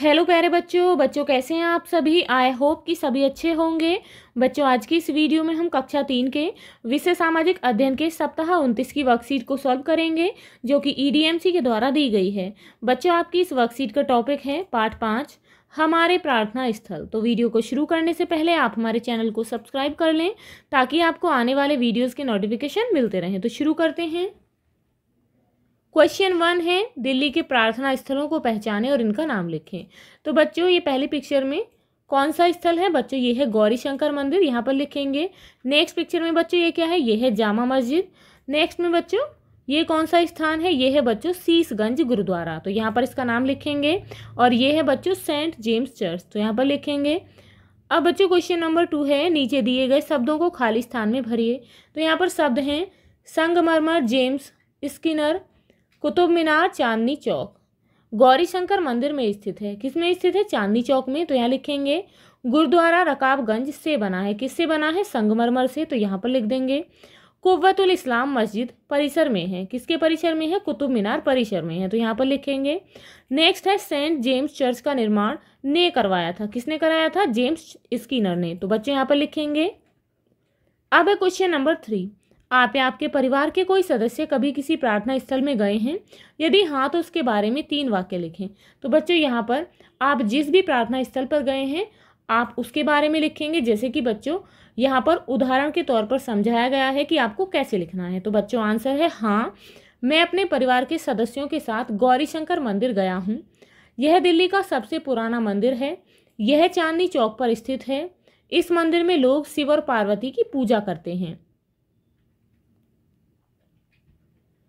hello प्यारे बच्चों बच्चों कैसे हैं आप सभी आई होप कि सभी अच्छे होंगे बच्चों आज की इस वीडियो में हम कक्षा तीन के विषय सामाजिक अध्ययन के सप्ताह उनतीस की वर्कशीट को सॉल्व करेंगे जो कि ईडीएमसी e के द्वारा दी गई है बच्चों आपकी इस वर्कशीट का टॉपिक है पार्ट पाँच हमारे प्रार्थना स्थल तो वीडियो को शुरू करने से पहले आप हमारे चैनल को सब्सक्राइब कर लें ताकि आपको आने वाले वीडियोज़ के नोटिफिकेशन मिलते रहें तो शुरू करते हैं क्वेश्चन वन है दिल्ली के प्रार्थना स्थलों को पहचाने और इनका नाम लिखें तो बच्चों ये पहली पिक्चर में कौन सा स्थल है बच्चों ये है गौरी शंकर मंदिर यहाँ पर लिखेंगे नेक्स्ट पिक्चर में बच्चों ये क्या है ये है जामा मस्जिद नेक्स्ट में बच्चों ये कौन सा स्थान है ये है बच्चों सीसगंज गुरुद्वारा तो यहाँ पर इसका नाम लिखेंगे और ये है बच्चों सेंट जेम्स चर्च तो यहाँ पर लिखेंगे अब बच्चों क्वेश्चन नंबर टू है नीचे दिए गए शब्दों को खाली स्थान में भरिए तो यहाँ पर शब्द हैं संगमरमर जेम्स स्किनर कुतुब मीनार चांदनी चौक गौरी शंकर मंदिर में स्थित है किसमें स्थित है चांदनी चौक में तो यहाँ लिखेंगे गुरुद्वारा रकाबगंज से बना है किससे बना है संगमरमर से तो यहाँ पर लिख देंगे कुवतुल इस्लाम मस्जिद परिसर में है किसके परिसर में है कुतुब मीनार परिसर में है तो यहाँ पर लिखेंगे नेक्स्ट है सेंट जेम्स चर्च का निर्माण ने करवाया था किसने कराया था जेम्स स्किनर ने तो बच्चे यहाँ पर लिखेंगे अब है क्वेश्चन नंबर थ्री आप या आपके परिवार के कोई सदस्य कभी किसी प्रार्थना स्थल में गए हैं यदि हाँ तो उसके बारे में तीन वाक्य लिखें तो बच्चों यहाँ पर आप जिस भी प्रार्थना स्थल पर गए हैं आप उसके बारे में लिखेंगे जैसे कि बच्चों यहाँ पर उदाहरण के तौर पर समझाया गया है कि आपको कैसे लिखना है तो बच्चों आंसर है हाँ मैं अपने परिवार के सदस्यों के साथ गौरीशंकर मंदिर गया हूँ यह दिल्ली का सबसे पुराना मंदिर है यह चांदनी चौक पर स्थित है इस मंदिर में लोग शिव और पार्वती की पूजा करते हैं